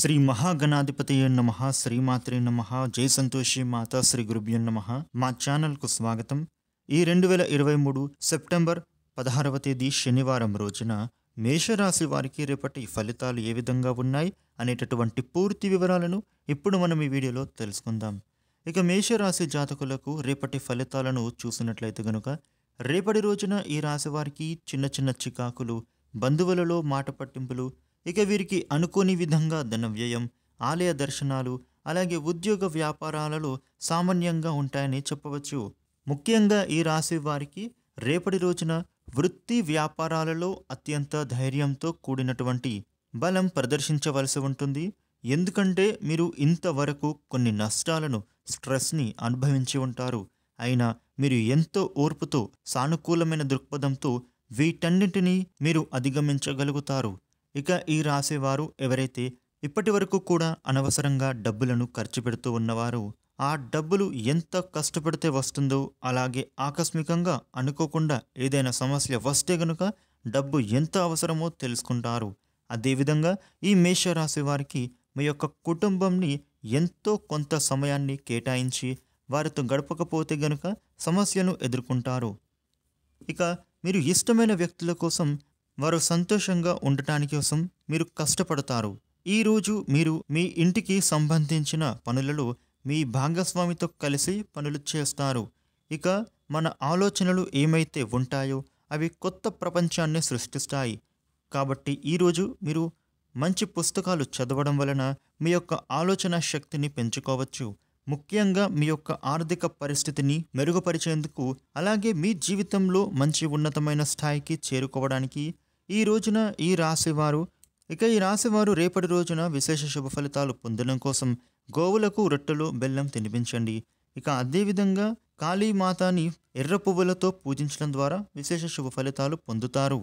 శ్రీ మహాగణాధిపతి నమ శ్రీమాత్రే నమ జయ సంతోషి మాతా శ్రీ గురుభ్యం నమ మా ఛానల్కు స్వాగతం ఈ రెండు వేల ఇరవై మూడు సెప్టెంబర్ పదహారవ తేదీ శనివారం రోజున మేషరాశి వారికి రేపటి ఫలితాలు ఏ విధంగా ఉన్నాయి అనేటటువంటి పూర్తి వివరాలను ఇప్పుడు మనం ఈ వీడియోలో తెలుసుకుందాం ఇక మేషరాశి జాతకులకు రేపటి ఫలితాలను చూసినట్లయితే గనుక రేపటి రోజున ఈ రాశి వారికి చిన్న చిన్న చికాకులు బంధువులలో మాట పట్టింపులు ఇక వీరికి అనుకోని విధంగా ధన వ్యయం ఆలయ దర్శనాలు అలాగే ఉద్యోగ వ్యాపారాలలో సామాన్యంగా ఉంటాయని చెప్పవచ్చు ముఖ్యంగా ఈ రాశి వారికి రేపటి రోజున వృత్తి వ్యాపారాలలో అత్యంత ధైర్యంతో కూడినటువంటి బలం ప్రదర్శించవలసి ఉంటుంది ఎందుకంటే మీరు ఇంతవరకు కొన్ని నష్టాలను స్ట్రెస్ని అనుభవించి ఉంటారు అయినా మీరు ఎంతో ఓర్పుతో సానుకూలమైన దృక్పథంతో వీటన్నింటినీ మీరు అధిగమించగలుగుతారు ఇక ఈ రాసేవారు ఎవరైతే ఇప్పటి వరకు కూడా అనవసరంగా డబ్బులను ఖర్చు పెడుతూ ఉన్నవారు ఆ డబ్బులు ఎంత కష్టపడితే వస్తుందో అలాగే ఆకస్మికంగా అనుకోకుండా ఏదైనా సమస్య వస్తే గనుక డబ్బు ఎంత అవసరమో తెలుసుకుంటారు అదేవిధంగా ఈ మేష వారికి మీ యొక్క కుటుంబంని ఎంతో కొంత సమయాన్ని కేటాయించి వారితో గడపకపోతే గనుక సమస్యను ఎదుర్కొంటారు ఇక మీరు ఇష్టమైన వ్యక్తుల కోసం వారు సంతోషంగా ఉండటాని కోసం మీరు కష్టపడతారు ఈరోజు మీరు మీ ఇంటికి సంబంధించిన పనులలో మీ భాగస్వామితో కలిసి పనులు చేస్తారు ఇక మన ఆలోచనలు ఏమైతే ఉంటాయో అవి కొత్త ప్రపంచాన్ని సృష్టిస్తాయి కాబట్టి ఈరోజు మీరు మంచి పుస్తకాలు చదవడం వలన మీ యొక్క ఆలోచన శక్తిని పెంచుకోవచ్చు ముఖ్యంగా మీ యొక్క ఆర్థిక పరిస్థితిని మెరుగుపరిచేందుకు అలాగే మీ జీవితంలో మంచి ఉన్నతమైన స్థాయికి చేరుకోవడానికి ఈ రోజున ఈ రాశివారు ఇక ఈ రాశివారు రేపటి రోజున విశేష శుభ ఫలితాలు పొందడం కోసం గోవులకు రొట్టెలు బెల్లం తినిపించండి ఇక అదేవిధంగా కాళీమాతని ఎర్ర పువ్వులతో పూజించడం ద్వారా విశేష శుభ ఫలితాలు పొందుతారు